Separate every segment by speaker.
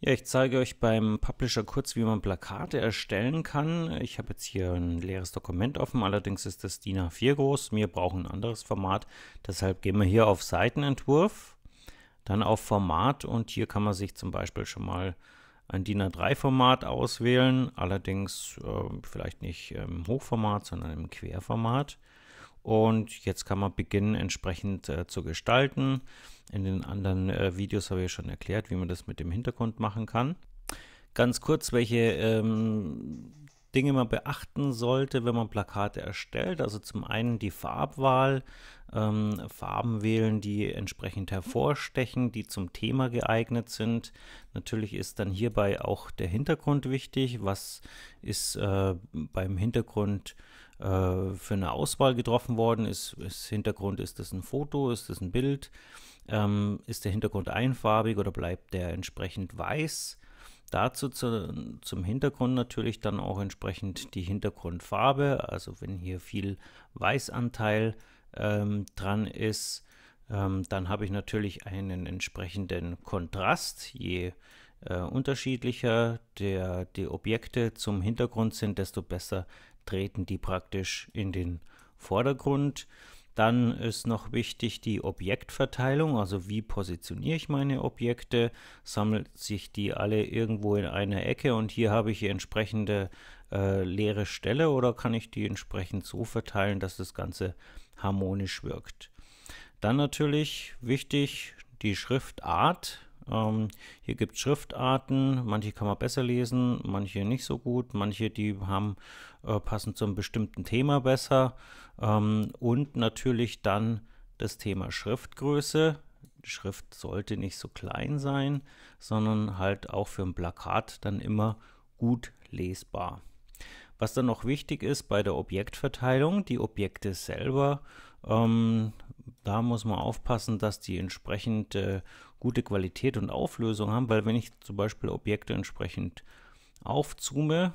Speaker 1: Ja, ich zeige euch beim Publisher kurz, wie man Plakate erstellen kann. Ich habe jetzt hier ein leeres Dokument offen, allerdings ist das DIN A4 groß. Wir brauchen ein anderes Format, deshalb gehen wir hier auf Seitenentwurf, dann auf Format und hier kann man sich zum Beispiel schon mal ein DIN A3-Format auswählen, allerdings äh, vielleicht nicht im Hochformat, sondern im Querformat. Und jetzt kann man beginnen, entsprechend äh, zu gestalten. In den anderen äh, Videos habe ich schon erklärt, wie man das mit dem Hintergrund machen kann. Ganz kurz, welche ähm, Dinge man beachten sollte, wenn man Plakate erstellt. Also zum einen die Farbwahl, ähm, Farben wählen, die entsprechend hervorstechen, die zum Thema geeignet sind. Natürlich ist dann hierbei auch der Hintergrund wichtig. Was ist äh, beim Hintergrund wichtig? äh, für eine Auswahl getroffen worden ist. Ist Hintergrund, ist das ein Foto, ist das ein Bild? Ähm, ist der Hintergrund einfarbig oder bleibt der entsprechend weiß? Dazu zu, zum Hintergrund natürlich dann auch entsprechend die Hintergrundfarbe. Also wenn hier viel Weißanteil ähm, dran ist, ähm, dann habe ich natürlich einen entsprechenden Kontrast. Je äh, unterschiedlicher der, die Objekte zum Hintergrund sind, desto besser treten die praktisch in den Vordergrund. Dann ist noch wichtig die Objektverteilung, also wie positioniere ich meine Objekte, sammelt sich die alle irgendwo in einer Ecke und hier habe ich die entsprechende äh, leere Stelle oder kann ich die entsprechend so verteilen, dass das Ganze harmonisch wirkt. Dann natürlich wichtig die Schriftart, ähm, hier gibt es Schriftarten, manche kann man besser lesen, manche nicht so gut, manche, die haben äh, passend zu einem bestimmten Thema besser. Ähm, und natürlich dann das Thema Schriftgröße. Schrift sollte nicht so klein sein, sondern halt auch für ein Plakat dann immer gut lesbar. Was dann noch wichtig ist bei der Objektverteilung, die Objekte selber ähm, da muss man aufpassen, dass die entsprechend äh, gute Qualität und Auflösung haben, weil wenn ich zum Beispiel Objekte entsprechend aufzoome,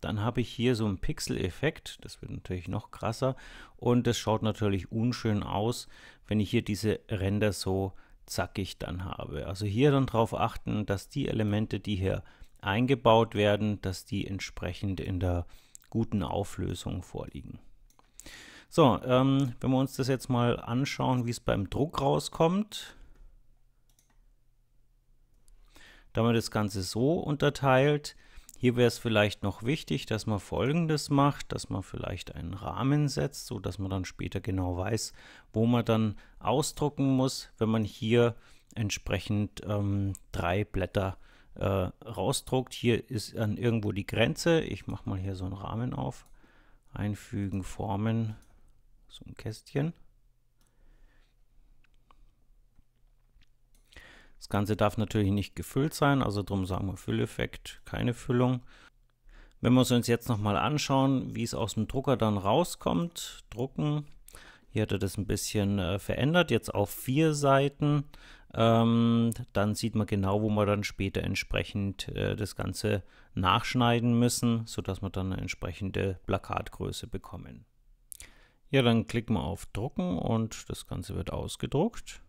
Speaker 1: dann habe ich hier so einen Pixel-Effekt, das wird natürlich noch krasser und es schaut natürlich unschön aus, wenn ich hier diese Ränder so zackig dann habe. Also hier dann darauf achten, dass die Elemente, die hier eingebaut werden, dass die entsprechend in der guten Auflösung vorliegen. So, ähm, wenn wir uns das jetzt mal anschauen, wie es beim Druck rauskommt. Da haben wir das Ganze so unterteilt. Hier wäre es vielleicht noch wichtig, dass man folgendes macht, dass man vielleicht einen Rahmen setzt, sodass man dann später genau weiß, wo man dann ausdrucken muss, wenn man hier entsprechend ähm, drei Blätter äh, rausdruckt. Hier ist dann irgendwo die Grenze. Ich mache mal hier so einen Rahmen auf. Einfügen, Formen, so ein Kästchen. Das Ganze darf natürlich nicht gefüllt sein, also darum sagen wir Fülleffekt, keine Füllung. Wenn wir uns jetzt nochmal anschauen, wie es aus dem Drucker dann rauskommt, drucken, hier hat er das ein bisschen äh, verändert, jetzt auf vier Seiten, ähm, dann sieht man genau, wo wir dann später entsprechend äh, das Ganze nachschneiden müssen, sodass wir dann eine entsprechende Plakatgröße bekommen. Ja, dann klicken wir auf Drucken und das Ganze wird ausgedruckt.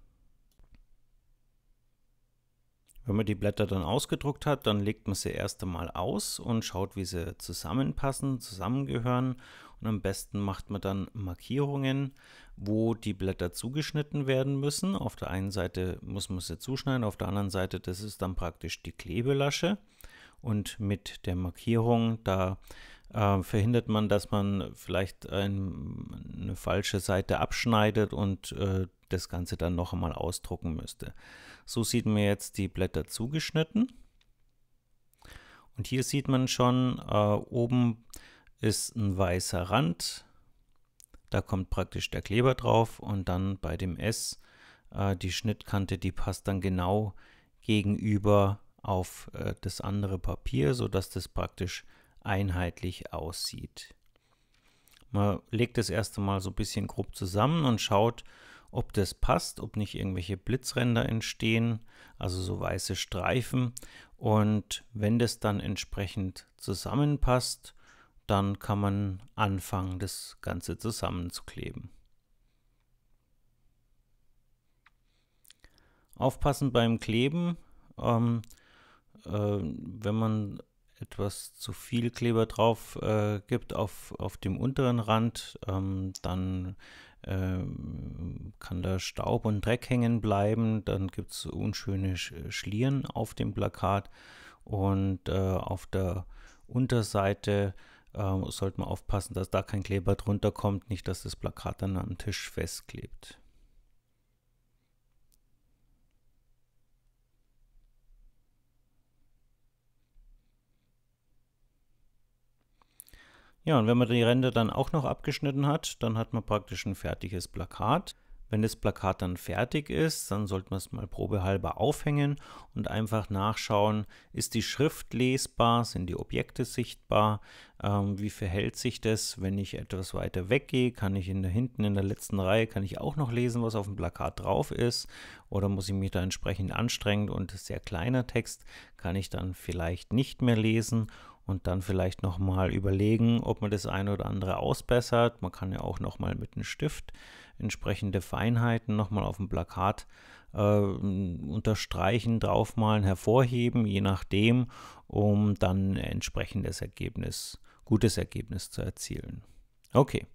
Speaker 1: Wenn man die Blätter dann ausgedruckt hat, dann legt man sie erst einmal aus und schaut, wie sie zusammenpassen, zusammengehören. Und am besten macht man dann Markierungen, wo die Blätter zugeschnitten werden müssen. Auf der einen Seite muss man sie zuschneiden, auf der anderen Seite, das ist dann praktisch die Klebelasche. Und mit der Markierung, da äh, verhindert man, dass man vielleicht ein, eine falsche Seite abschneidet und äh, das Ganze dann noch einmal ausdrucken müsste. So sieht man jetzt die Blätter zugeschnitten. Und hier sieht man schon, äh, oben ist ein weißer Rand. Da kommt praktisch der Kleber drauf und dann bei dem S äh, die Schnittkante, die passt dann genau gegenüber auf äh, das andere Papier, sodass das praktisch einheitlich aussieht. Man legt es erst einmal so ein bisschen grob zusammen und schaut, ob das passt, ob nicht irgendwelche Blitzränder entstehen, also so weiße Streifen. Und wenn das dann entsprechend zusammenpasst, dann kann man anfangen, das Ganze zusammenzukleben. Aufpassen beim Kleben, ähm, äh, wenn man etwas zu viel Kleber drauf äh, gibt auf, auf dem unteren Rand, ähm, dann ähm, kann da Staub und Dreck hängen bleiben, dann gibt es unschöne Schlieren auf dem Plakat und äh, auf der Unterseite äh, sollte man aufpassen, dass da kein Kleber drunter kommt, nicht dass das Plakat dann am Tisch festklebt. Ja, und wenn man die Ränder dann auch noch abgeschnitten hat, dann hat man praktisch ein fertiges Plakat. Wenn das Plakat dann fertig ist, dann sollte man es mal probehalber aufhängen und einfach nachschauen, ist die Schrift lesbar, sind die Objekte sichtbar, ähm, wie verhält sich das, wenn ich etwas weiter weggehe, kann ich in der hinten in der letzten Reihe, kann ich auch noch lesen, was auf dem Plakat drauf ist oder muss ich mich da entsprechend anstrengen und sehr kleiner Text kann ich dann vielleicht nicht mehr lesen und dann vielleicht nochmal überlegen, ob man das eine oder andere ausbessert. Man kann ja auch nochmal mit einem Stift entsprechende Feinheiten nochmal auf dem Plakat äh, unterstreichen, draufmalen, hervorheben, je nachdem, um dann ein entsprechendes Ergebnis, gutes Ergebnis zu erzielen. Okay.